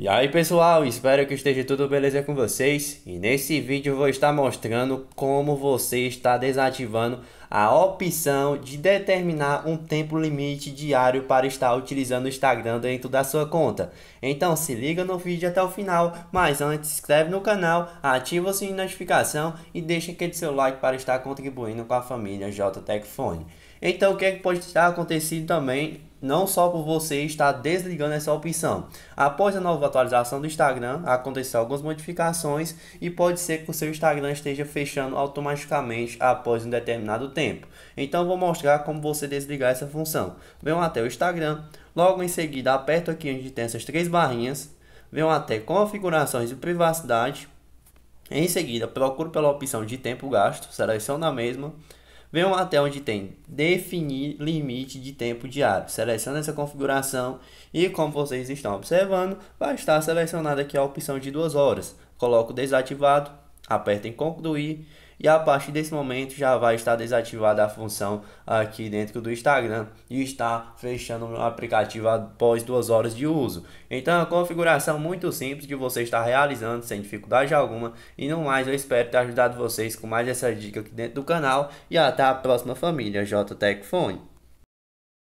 E aí pessoal, espero que esteja tudo beleza com vocês e nesse vídeo eu vou estar mostrando como você está desativando a opção de determinar um tempo limite diário para estar utilizando o Instagram dentro da sua conta. Então se liga no vídeo até o final, mas antes inscreve no canal, ativa o sininho de notificação e deixa aquele seu like para estar contribuindo com a família JTech Então o que, é que pode estar acontecendo também não só por você estar desligando essa opção. Após a nova atualização do Instagram, aconteceu algumas modificações e pode ser que o seu Instagram esteja fechando automaticamente após um determinado tempo tempo. Então vou mostrar como você desligar essa função. Venham até o Instagram, logo em seguida aperto aqui onde tem essas três barrinhas, venham até configurações de privacidade, em seguida procuro pela opção de tempo gasto, seleciono a mesma, venham até onde tem definir limite de tempo diário. seleciono essa configuração e como vocês estão observando, vai estar selecionada aqui a opção de duas horas. Coloco desativado, aperto em concluir e a partir desse momento já vai estar desativada a função aqui dentro do Instagram e está fechando o aplicativo após duas horas de uso. Então é uma configuração muito simples de você estar realizando sem dificuldade alguma e no mais eu espero ter ajudado vocês com mais essa dica aqui dentro do canal e até a próxima família JTech Phone.